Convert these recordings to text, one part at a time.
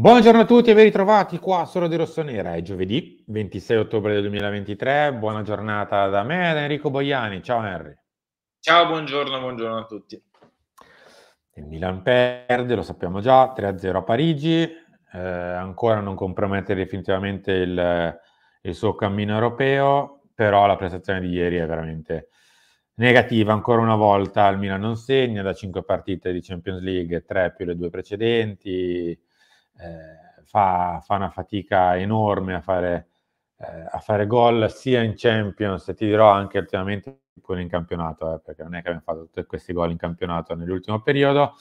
Buongiorno a tutti e ben ritrovati qua solo di Rossonera. È giovedì 26 ottobre 2023. Buona giornata da me, da Enrico Boiani. Ciao Henry. Ciao, buongiorno, buongiorno a tutti. Il Milan perde, lo sappiamo già, 3-0 a Parigi. Eh, ancora non compromette definitivamente il, il, suo cammino europeo, però la prestazione di ieri è veramente negativa. Ancora una volta il Milan non segna da 5 partite di Champions League, 3 più le due precedenti eh, fa, fa, una fatica enorme a fare, eh, a fare gol sia in Champions, ti dirò anche ultimamente pure in campionato, eh, perché non è che abbiamo fatto tutti questi gol in campionato nell'ultimo periodo.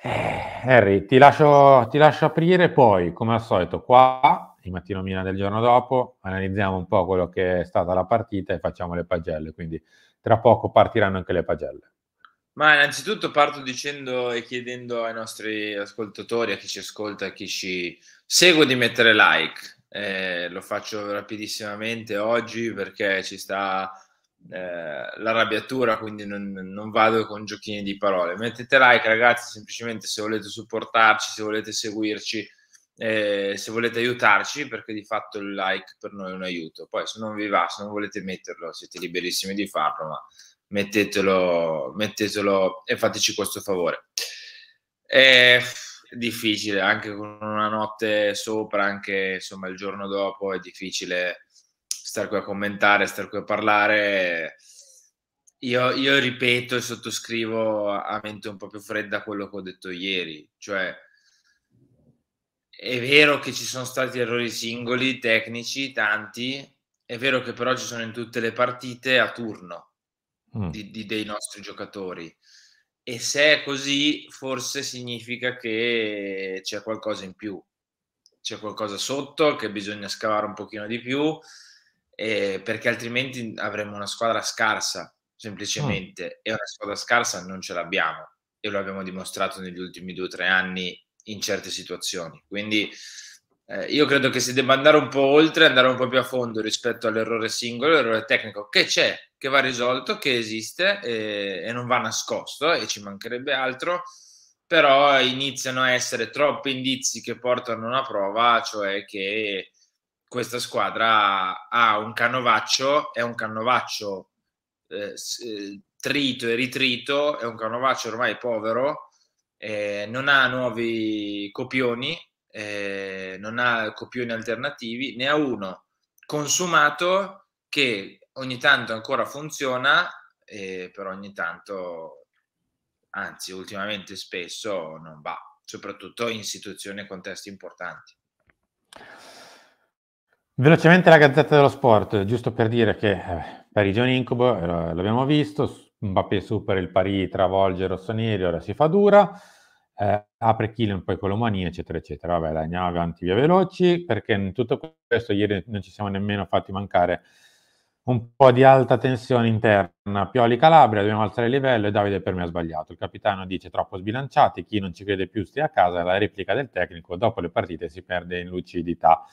Eh, Harry, ti lascio, ti lascio aprire poi, come al solito, qua il mattino mina del giorno dopo, analizziamo un po' quello che è stata la partita e facciamo le pagelle, quindi tra poco partiranno anche le pagelle. Ma innanzitutto parto dicendo e chiedendo ai nostri ascoltatori, a chi ci ascolta, a chi ci segue di mettere like. Eh, lo faccio rapidissimamente oggi perché ci sta eh, l'arrabbiatura, quindi non, non, vado con giochini di parole. Mettete like ragazzi semplicemente se volete supportarci, se volete seguirci, eh, se volete aiutarci perché di fatto il like per noi è un aiuto. Poi se non vi va, se non volete metterlo, siete liberissimi di farlo, ma Mettetelo, mettetelo e fateci questo favore. È difficile, anche con una notte sopra, anche insomma il giorno dopo, è difficile star qui a commentare, star qui a parlare. Io, io, ripeto e sottoscrivo a mente un po' più fredda quello che ho detto ieri, cioè è vero che ci sono stati errori singoli, tecnici, tanti, è vero che però ci sono in tutte le partite a turno mm. di, di, dei nostri giocatori. E se è così, forse significa che c'è qualcosa in più, c'è qualcosa sotto che bisogna scavare un pochino di più, eh, perché altrimenti avremo una squadra scarsa, semplicemente. Mm. E una squadra scarsa non ce l'abbiamo, e lo abbiamo dimostrato negli ultimi due o tre anni in certe situazioni. Quindi eh, io credo che si debba andare un po' oltre, andare un po' più a fondo rispetto all'errore singolo, all'errore tecnico che c'è, che va risolto, che esiste e, e non va nascosto e ci mancherebbe altro, però iniziano a essere troppi indizi che portano a una prova, cioè che questa squadra ha un canovaccio, è un canovaccio eh, eh trito e ritrito, è un canovaccio ormai povero, eh, non ha nuovi copioni eh, non ha copioni alternativi, ne ha uno consumato che ogni tanto ancora funziona, eh, però ogni tanto, anzi ultimamente spesso, non va, soprattutto in situazioni e contesti importanti. Velocemente la Gazzetta dello Sport, giusto per dire che eh, Parigi è un incubo, eh, l'abbiamo visto, Mbappé supera il Parì, travolge Rossoneri, ora si fa dura eh, apre Killen, poi Colomani, eccetera, eccetera. Vabbè, dai, andiamo avanti via veloci, perché in tutto questo ieri non ci siamo nemmeno fatti mancare un po' di alta tensione interna. Pioli Calabria, dobbiamo alzare il livello e Davide per me ha sbagliato. Il capitano dice troppo sbilanciati, chi non ci crede più stia a casa, la replica del tecnico, dopo le partite si perde in lucidità.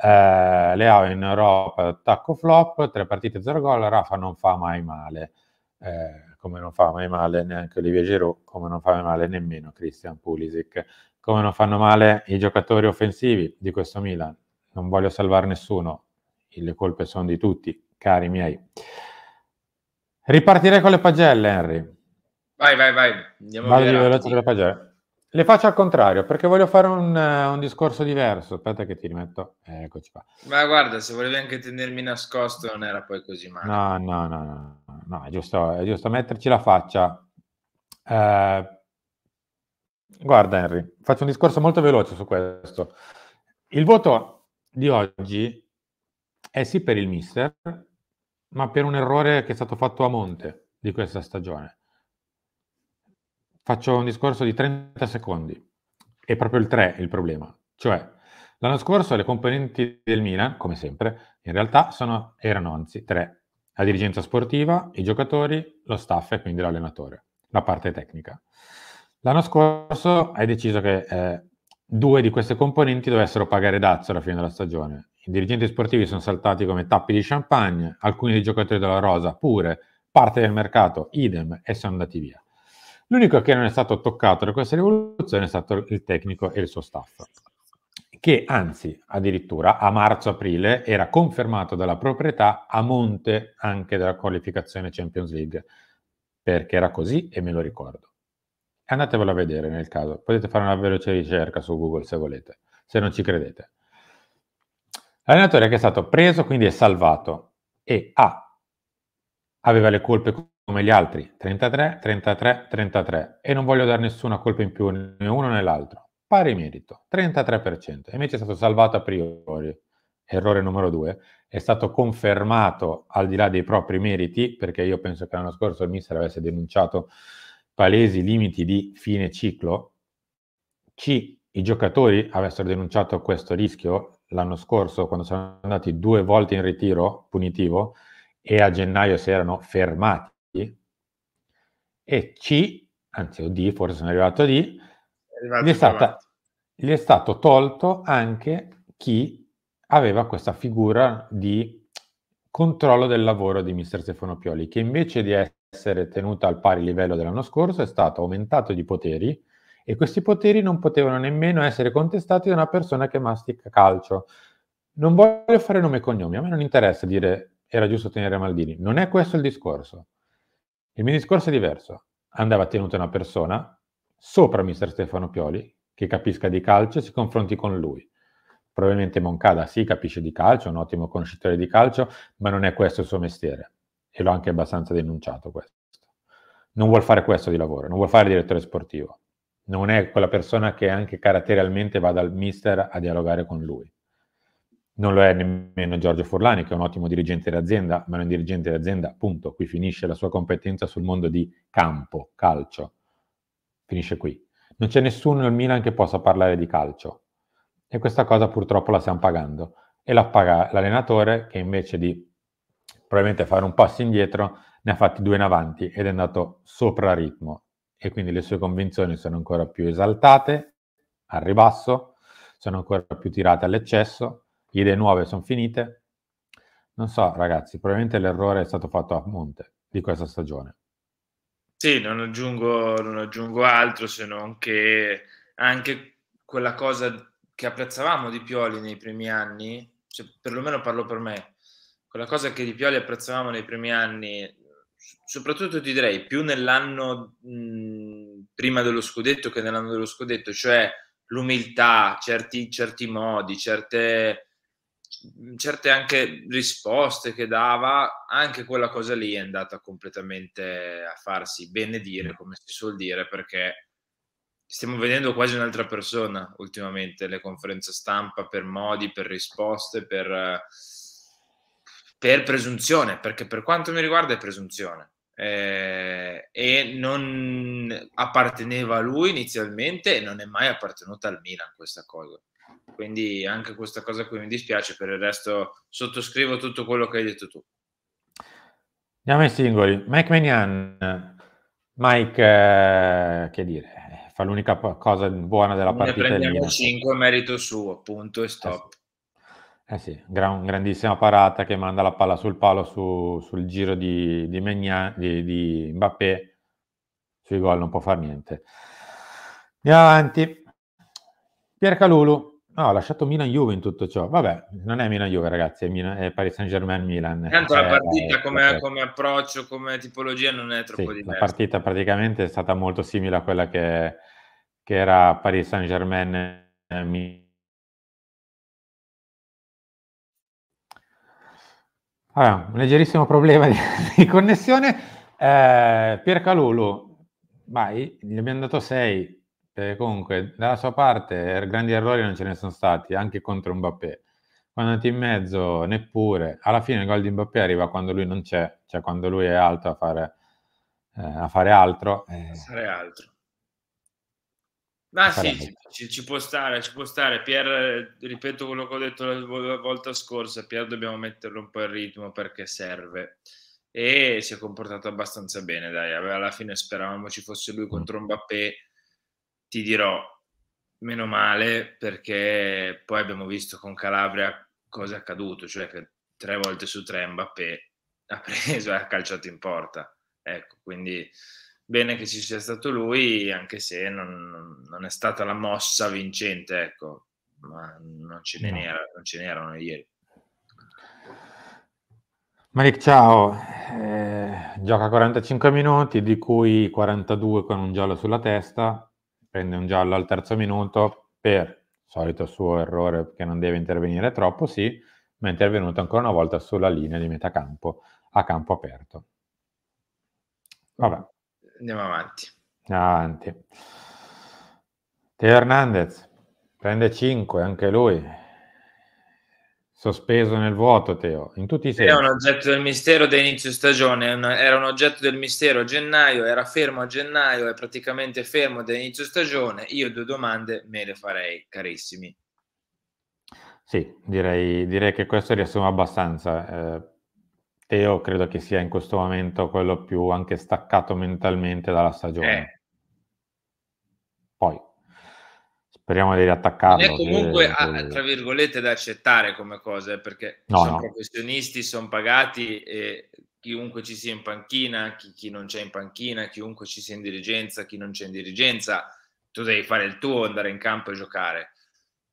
Eh, Leao in Europa, tacco flop, tre partite, zero gol, Rafa non fa mai male. Eh, come non fa mai male neanche Olivier Giroud, come non fa mai male nemmeno Christian Pulisic. Come non fanno male i giocatori offensivi di questo Milan. Non voglio salvare nessuno, le colpe sono di tutti, cari miei. Ripartirei con le pagelle, Henry. Vai, vai, vai. Andiamo Vado veloce con le pagelle. Le faccio al contrario perché voglio fare un, eh, un discorso diverso. Aspetta, che ti rimetto. Eh, eccoci qua. Ma guarda, se volevi anche tenermi nascosto, non era poi così male. No, no, no, no, no è, giusto, è giusto metterci la faccia. Eh, guarda, Henry, faccio un discorso molto veloce su questo. Il voto di oggi è sì per il mister, ma per un errore che è stato fatto a monte di questa stagione faccio un discorso di 30 secondi. È proprio il 3 il problema. Cioè, l'anno scorso le componenti del Milan, come sempre, in realtà sono, erano anzi tre. La dirigenza sportiva, i giocatori, lo staff e quindi l'allenatore, la parte tecnica. L'anno scorso hai deciso che eh, due di queste componenti dovessero pagare dazio alla fine della stagione. I dirigenti sportivi sono saltati come tappi di champagne, alcuni dei giocatori della Rosa pure, parte del mercato idem e sono andati via. L'unico che non è stato toccato da questa rivoluzione è stato il tecnico e il suo staff, che anzi addirittura a marzo-aprile era confermato dalla proprietà a monte anche della qualificazione Champions League, perché era così e me lo ricordo. Andatevelo a vedere nel caso, potete fare una veloce ricerca su Google se volete, se non ci credete. L'allenatore che è stato preso quindi è salvato e ha aveva le colpe come gli altri, 33, 33, 33, e non voglio dare nessuna colpa in più né uno né l'altro. Pari merito, 33%, invece è stato salvato a priori. Errore numero due, è stato confermato al di là dei propri meriti, perché io penso che l'anno scorso il mister avesse denunciato palesi limiti di fine ciclo. C, i giocatori avessero denunciato questo rischio l'anno scorso, quando sono andati due volte in ritiro punitivo, e a gennaio si erano fermati, e C, anzi o D, forse sono arrivato a D, gli, è stata, gli è stato tolto anche chi aveva questa figura di controllo del lavoro di mister Stefano Pioli, che invece di essere tenuta al pari livello dell'anno scorso è stato aumentato di poteri e questi poteri non potevano nemmeno essere contestati da una persona che mastica calcio. Non voglio fare nome e cognomi, a me non interessa dire era giusto tenere Maldini. Non è questo il discorso. Il mio discorso è diverso. Andava tenuta una persona sopra mister Stefano Pioli, che capisca di calcio e si confronti con lui. Probabilmente Moncada sì, capisce di calcio, è un ottimo conoscitore di calcio, ma non è questo il suo mestiere. E l'ho anche abbastanza denunciato questo. Non vuol fare questo di lavoro, non vuol fare direttore sportivo. Non è quella persona che anche caratterialmente va dal mister a dialogare con lui non lo è nemmeno Giorgio Forlani, che è un ottimo dirigente d'azienda, ma non è un dirigente d'azienda, punto. Qui finisce la sua competenza sul mondo di campo, calcio. Finisce qui. Non c'è nessuno nel Milan che possa parlare di calcio. E questa cosa purtroppo la stiamo pagando. E la paga l'allenatore che invece di probabilmente fare un passo indietro, ne ha fatti due in avanti ed è andato sopra ritmo. E quindi le sue convinzioni sono ancora più esaltate, al ribasso, sono ancora più tirate all'eccesso idee nuove sono finite. Non so, ragazzi, probabilmente l'errore è stato fatto a monte di questa stagione. Sì, non aggiungo, non aggiungo altro se non che anche quella cosa che apprezzavamo di Pioli nei primi anni, cioè, perlomeno parlo per me, quella cosa che di Pioli apprezzavamo nei primi anni, soprattutto ti direi più nell'anno mh, mhmm, prima dello scudetto che nell'anno dello scudetto, cioè l'umiltà, certi, certi modi, certe certe anche risposte che dava, anche quella cosa lì è andata completamente a farsi benedire, mm. come si suol dire, perché stiamo vedendo quasi un'altra persona ultimamente, le conferenze stampa per modi, per risposte, per, per presunzione, perché per quanto mi riguarda è presunzione. Eh, e non apparteneva a lui inizialmente e non è mai appartenuta al Milan questa cosa quindi anche questa cosa qui mi dispiace, per il resto sottoscrivo tutto quello che hai detto tu. Andiamo ai singoli. Mike Menian, Mike, eh, che dire, eh, fa l'unica cosa buona della ne partita. Ne prendiamo 5, merito suo, punto e stop. Eh sì, eh sì gran, grandissima parata che manda la palla sul palo su, sul giro di, di, Mignan, di, di Mbappé, sui gol non può fare niente. Andiamo avanti. Pier Calulu, No, ah, ho lasciato Milan-Juve in tutto ciò. Vabbè, non è Milan-Juve, ragazzi, è, Milan, è Paris Saint-Germain-Milan. Tanto la cioè, partita è, come, come, approccio, come tipologia non è troppo sì, diversa. La partita praticamente è stata molto simile a quella che, che era Paris Saint-Germain-Milan. Eh, allora, un leggerissimo problema di, di connessione. Eh, Piercalulu, vai, gli abbiamo dato 6, eh, comunque, dalla sua parte er, grandi errori non ce ne sono stati, anche contro Mbappé. Quando è andato in mezzo, neppure. Alla fine il gol di Mbappé arriva quando lui non c'è, cioè quando lui è alto a fare, eh, a fare altro. Eh. A fare altro. Ma ah, sì, ci, ci, può stare, ci può stare. Pier, ripeto quello che ho detto la volta scorsa, Pier dobbiamo metterlo un po' in ritmo perché serve. E si è comportato abbastanza bene, dai. Alla fine speravamo ci fosse lui mm. contro Mbappé, ti dirò, meno male perché poi abbiamo visto con Calabria cosa è accaduto, cioè che tre volte su tre Mbappé ha preso e ha calciato in porta. Ecco, quindi bene che ci sia stato lui, anche se non, non è stata la mossa vincente, ecco, ma non ce no. era, non ce n'erano ieri. Malik, ciao, eh, gioca 45 minuti, di cui 42 con un giallo sulla testa, prende un giallo al terzo minuto per solito suo errore che non deve intervenire troppo, sì, ma è intervenuto ancora una volta sulla linea di metà campo a campo aperto. Vabbè. Andiamo avanti. Avanti. Teo Hernandez prende 5 anche lui Sospeso nel vuoto, Teo, in tutti i sensi. È un oggetto del mistero da inizio stagione, era un oggetto del mistero a gennaio, era fermo a gennaio, è praticamente fermo da inizio stagione. Io due domande me le farei, carissimi. Sì, direi, direi che questo riassume abbastanza. Eh, Teo credo che sia in questo momento quello più anche staccato mentalmente dalla stagione. Eh. Poi Speriamo di riattaccarlo. Non è comunque, che... a, tra virgolette, da accettare come cosa, perché no, sono no. professionisti, sono pagati e chiunque ci sia in panchina, chi, chi, non c'è in panchina, chiunque ci sia in dirigenza, chi non c'è in dirigenza, tu devi fare il tuo, andare in campo e giocare.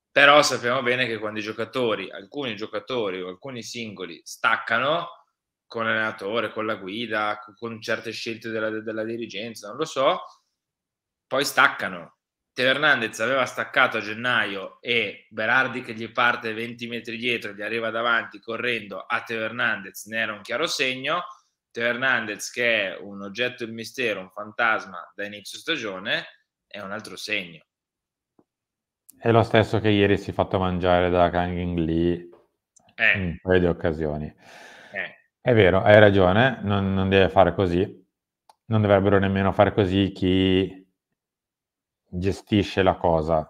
Però sappiamo bene che quando i giocatori, alcuni giocatori o alcuni singoli staccano con l'allenatore, con la guida, con certe scelte della, della dirigenza, non lo so, poi staccano Teo Hernandez aveva staccato a gennaio e Berardi che gli parte 20 metri dietro gli arriva davanti correndo a Teo Hernandez ne era un chiaro segno. Teo Hernandez che è un oggetto in mistero, un fantasma da inizio stagione, è un altro segno. È lo stesso che ieri si è fatto mangiare da Kang In Lee eh. in un paio di occasioni. Eh. È vero, hai ragione, non, non deve fare così. Non dovrebbero nemmeno fare così chi gestisce la cosa.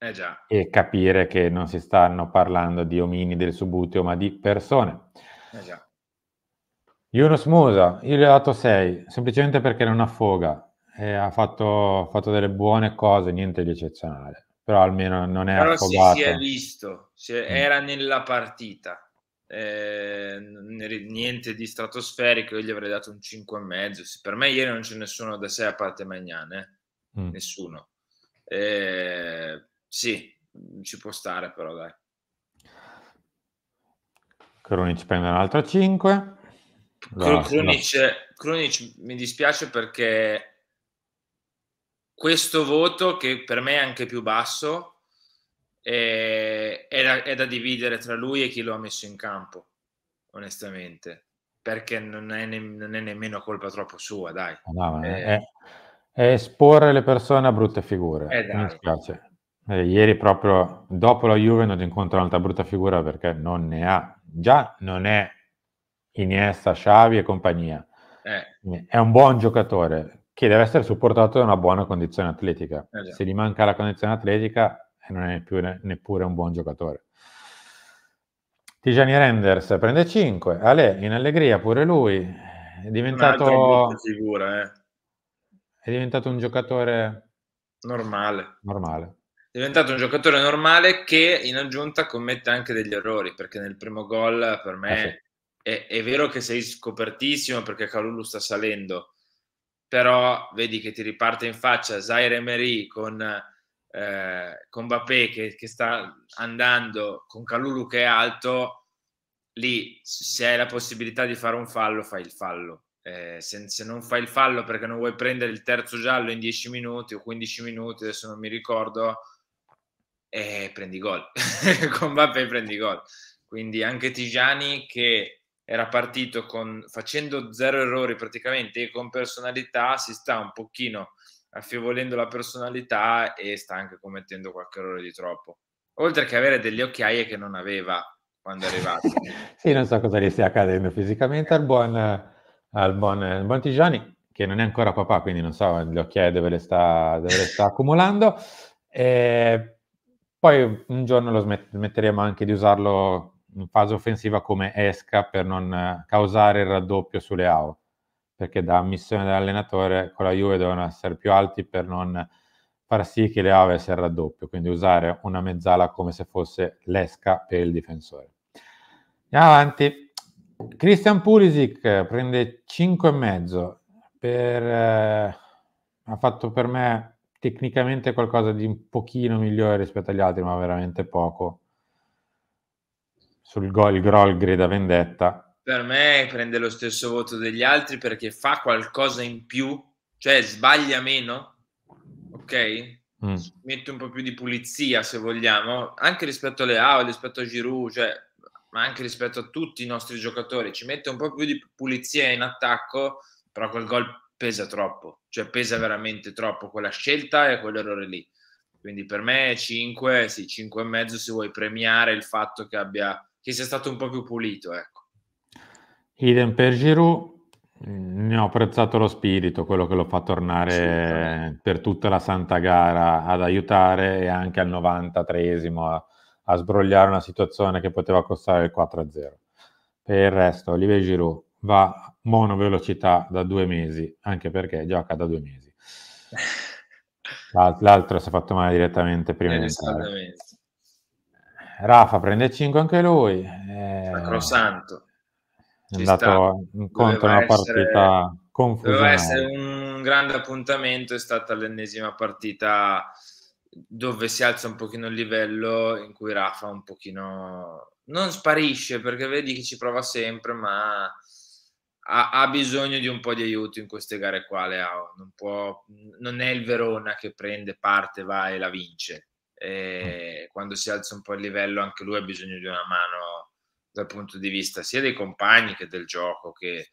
Eh e capire che non si stanno parlando di omini del subuteo, ma di persone. Eh già. Yunus Musa, io gli ho dato 6, semplicemente perché non affoga. E ha fatto, fatto delle buone cose, niente di eccezionale. Però almeno non è Però affogato. Si, si è visto, si è, mm. era nella partita. Eh, niente di stratosferico, io gli avrei dato un 5,5. Per me ieri non c'è nessuno da 6 a parte Magnane. Eh mm. nessuno. Eh, sì, ci può stare però dai. Cronic prende un'altra 5. Cronic, Krunic, mi dispiace perché questo voto, che per me è anche più basso, è, è, da, è da dividere tra lui e chi lo ha messo in campo, onestamente perché non è, ne- non è, nemmeno colpa troppo sua, dai. Ah, no, eh, è, è esporre le persone a brutte figure. Eh, mi dispiace. Eh, ieri proprio dopo la Juve non incontra un'altra brutta figura perché non ne ha. Già non è Iniesta, Sciavi e compagnia. Eh. È un buon giocatore che deve essere supportato da una buona condizione atletica. Eh, Se gli manca la condizione atletica eh, non è più ne- neppure un buon giocatore. Tijani Renders prende 5, Ale in allegria pure lui, è diventato... Figura, eh. È diventato un giocatore normale. normale. È diventato un giocatore normale che in aggiunta commette anche degli errori, perché nel primo gol per me ah, sì. è, è, vero che sei scopertissimo perché Calulu sta salendo, però vedi che ti riparte in faccia Zaire Emery con, eh, con Bappé che, che sta andando, con Calulu che è alto, lì se hai la possibilità di fare un fallo fai il fallo eh, se, se, non fai il fallo perché non vuoi prendere il terzo giallo in 10 minuti o 15 minuti, adesso non mi ricordo, eh, prendi gol. con Mbappé prendi gol. Quindi anche Tigiani che era partito con, facendo zero errori praticamente e con personalità si sta un pochino affievolendo la personalità e sta anche commettendo qualche errore di troppo. Oltre che avere delle occhiaie che non aveva quando è arrivato. sì, non so cosa gli stia accadendo fisicamente al buon al buon, buon Tigiani, che non è ancora papà, quindi non so gli occhiaie dove le sta, dove le sta accumulando. E poi un giorno lo smetteremo anche di usarlo in fase offensiva come esca per non causare il raddoppio sulle AO, perché da missione dell'allenatore con la Juve devono essere più alti per non far sì che le AO avessero il raddoppio, quindi usare una mezzala come se fosse l'esca per il difensore. Andiamo avanti. Christian Pulisic prende 5,5 per, eh, ha fatto per me tecnicamente qualcosa di un pochino migliore rispetto agli altri, ma veramente poco. Sul gol Grol grida vendetta. Per me prende lo stesso voto degli altri perché fa qualcosa in più, cioè sbaglia meno, ok? Mm. Mette un po' più di pulizia, se vogliamo, anche rispetto alle AO, rispetto a Giroud, cioè ma anche rispetto a tutti i nostri giocatori, ci mette un po' più di pulizia in attacco, però quel gol pesa troppo, cioè pesa veramente troppo quella scelta e quell'errore lì. Quindi per me 5, sì, 5 e mezzo se vuoi premiare il fatto che, abbia, che sia stato un po' più pulito, ecco. Idem per Giroud, ne ho apprezzato lo spirito, quello che lo fa tornare per tutta la santa gara ad aiutare e anche al 93esimo a, a sbrogliare una situazione che poteva costare il 4-0. Per il resto, Olivier Giroud va mono velocità da due mesi, anche perché gioca da due mesi. L'altro si è fatto male direttamente prima di eh, entrare. Rafa prende 5 anche lui. Eh, Sacrosanto. È andato incontro a una partita confusa. Doveva essere un grande appuntamento, è stata l'ennesima partita dove si alza un pochino il livello in cui Rafa un pochino non sparisce perché vedi che ci prova sempre ma ha, ha bisogno di un po' di aiuto in queste gare qua Leao non, può, non è il Verona che prende parte, va e la vince e quando si alza un po' il livello anche lui ha bisogno di una mano dal punto di vista sia dei compagni che del gioco che,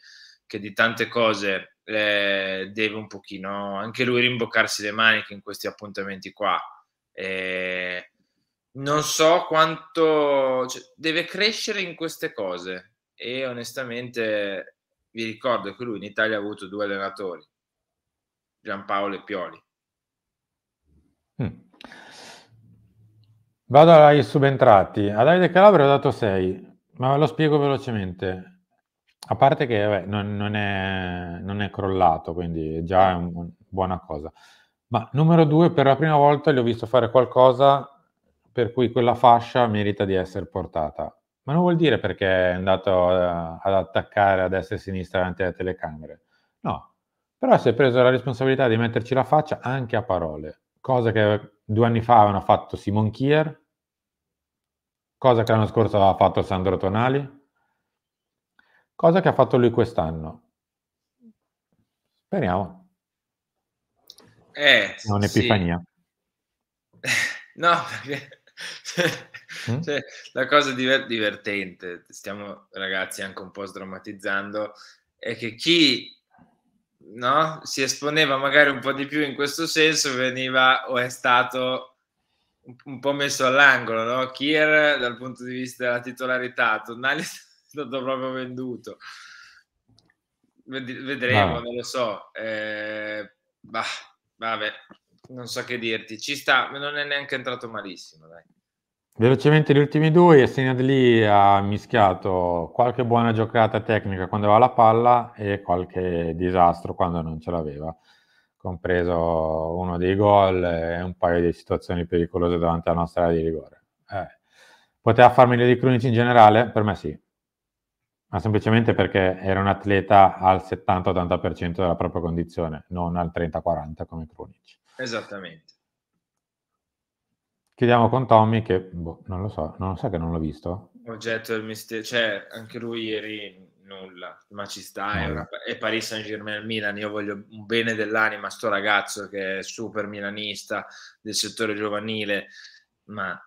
che di tante cose eh, deve un pochino anche lui rimboccarsi le maniche in questi appuntamenti qua eh, non so quanto cioè, deve crescere in queste cose e onestamente vi ricordo che lui in Italia ha avuto due allenatori, Giampaolo e Pioli. Mm. Vado ai subentrati. A Davide Calabria ho dato 6, ma lo spiego velocemente. A parte che vabbè, non, non, è, non, è, crollato, quindi già è una buona cosa. Ma numero due, per la prima volta gli ho visto fare qualcosa per cui quella fascia merita di essere portata. Ma non vuol dire perché è andato a, eh, ad attaccare a destra e a sinistra davanti alle telecamere. No, però si è preso la responsabilità di metterci la faccia anche a parole, cosa che due anni fa avevano fatto Simon Kier, cosa che l'anno scorso aveva fatto Sandro Tonali, cosa che ha fatto lui quest'anno. Speriamo. Eh, è un'epifania. Sì. No, perché mm? cioè, la cosa diver- divertente, stiamo ragazzi anche un po' sdrammatizzando, è che chi no, si esponeva magari un po' di più in questo senso veniva o è stato un, un po' messo all'angolo, no? Kier dal punto di vista della titolarità, Tonnali è stato proprio venduto. Ved- vedremo, no. non lo so. Eh, bah Vabbè, non so che dirti, ci sta, non è neanche entrato malissimo. Dai. Velocemente gli ultimi due, Essena lì ha mischiato qualche buona giocata tecnica quando aveva la palla e qualche disastro quando non ce l'aveva, compreso uno dei gol e un paio di situazioni pericolose davanti alla nostra area di rigore. Eh. Poteva farmi le di Crunici in generale? Per me sì. Ma semplicemente perché era un atleta al 70-80% della propria condizione, non al 30-40% come Krunic. Esattamente. Chiudiamo con Tommy che, boh, non lo so, non lo so che non l'ho visto. Oggetto del mistero, cioè anche lui ieri nulla, ma ci sta, è, una, è Paris Saint Germain Milan, io voglio un bene dell'anima sto ragazzo che è super milanista del settore giovanile, ma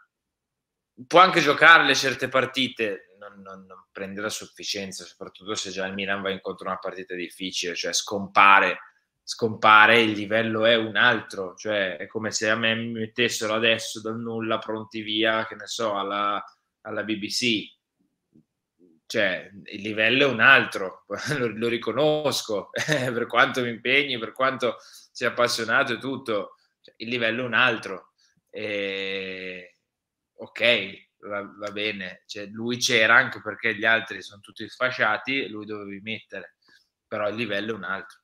può anche giocarle certe partite, non, non, non prende la sufficienza, soprattutto se già il Milan va incontro a una partita difficile, cioè scompare, scompare, il livello è un altro, cioè è come se a me mi mettessero adesso dal nulla pronti via, che ne so, alla, alla BBC, cioè il livello è un altro, lo, lo riconosco, per quanto mi impegni, per quanto sia appassionato e tutto, cioè, il livello è un altro. E... Ok, va, va bene, cioè, lui c'era anche perché gli altri sono tutti sfasciati, lui dovevi mettere, però il livello è un altro.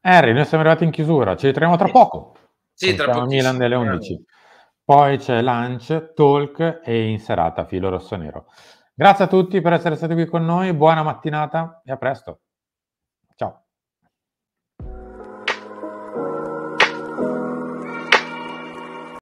Henry, noi siamo arrivati in chiusura, ci ritroviamo tra poco. Sì, tra poco. Milan delle 11. Poi c'è lunch, talk e in serata filo rossonero. Grazie a tutti per essere stati qui con noi, buona mattinata e a presto.